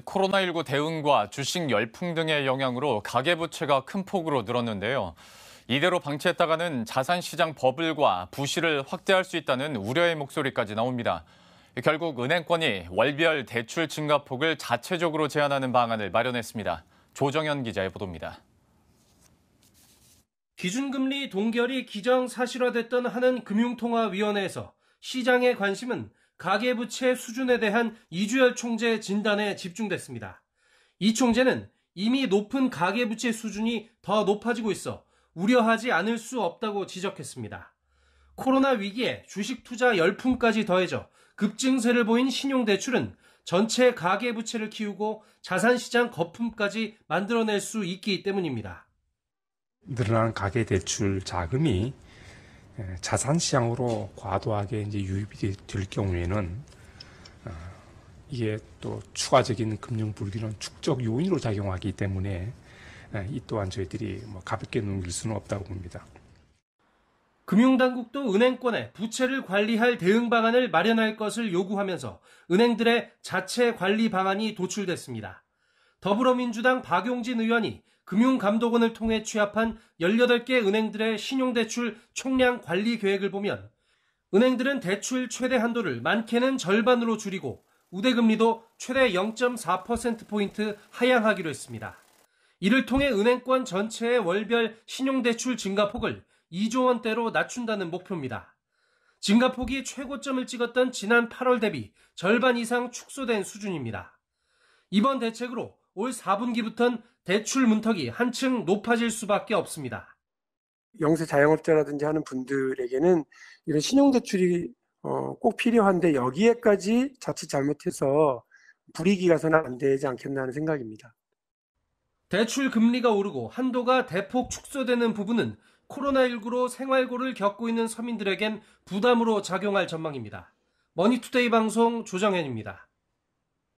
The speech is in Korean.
코로나19 대응과 주식 열풍 등의 영향으로 가계부채가 큰 폭으로 늘었는데요. 이대로 방치했다가는 자산시장 버블과 부실을 확대할 수 있다는 우려의 목소리까지 나옵니다. 결국 은행권이 월별 대출 증가폭을 자체적으로 제한하는 방안을 마련했습니다. 조정현 기자의 보도입니다. 기준금리 동결이 기정사실화됐던 하는 금융통화위원회에서 시장의 관심은 가계부채 수준에 대한 이주열 총재 진단에 집중됐습니다. 이 총재는 이미 높은 가계부채 수준이 더 높아지고 있어 우려하지 않을 수 없다고 지적했습니다. 코로나 위기에 주식 투자 열풍까지 더해져 급증세를 보인 신용대출은 전체 가계부채를 키우고 자산시장 거품까지 만들어낼 수 있기 때문입니다. 늘어난 가계대출 자금이 예, 자산 시장으로 과도하게 이제 유입이 될 경우에는 어, 이게 또 추가적인 금융 불균형 축적 요인으로 작용하기 때문에 예, 이 또한 저희들이 뭐 가볍게 넘길 수는 없다고 봅니다. 금융당국도 은행권에 부채를 관리할 대응 방안을 마련할 것을 요구하면서 은행들의 자체 관리 방안이 도출됐습니다. 더불어민주당 박용진 의원이 금융감독원을 통해 취합한 18개 은행들의 신용대출 총량 관리 계획을 보면 은행들은 대출 최대 한도를 많게는 절반으로 줄이고 우대금리도 최대 0.4%포인트 하향하기로 했습니다. 이를 통해 은행권 전체의 월별 신용대출 증가폭을 2조 원대로 낮춘다는 목표입니다. 증가폭이 최고점을 찍었던 지난 8월 대비 절반 이상 축소된 수준입니다. 이번 대책으로 올 4분기부터는 대출 문턱이 한층 높아질 수밖에 없습니다. 영세 자영업자라든지 하는 분들에게는 이런 신용대출이 어, 꼭 필요한데 여기에까지 자칫 잘못해서 불이익이 가서는 안 되지 않겠나 하는 생각입니다. 대출 금리가 오르고 한도가 대폭 축소되는 부분은 코로나19로 생활고를 겪고 있는 서민들에겐 부담으로 작용할 전망입니다. 머니투데이 방송 조정현입니다.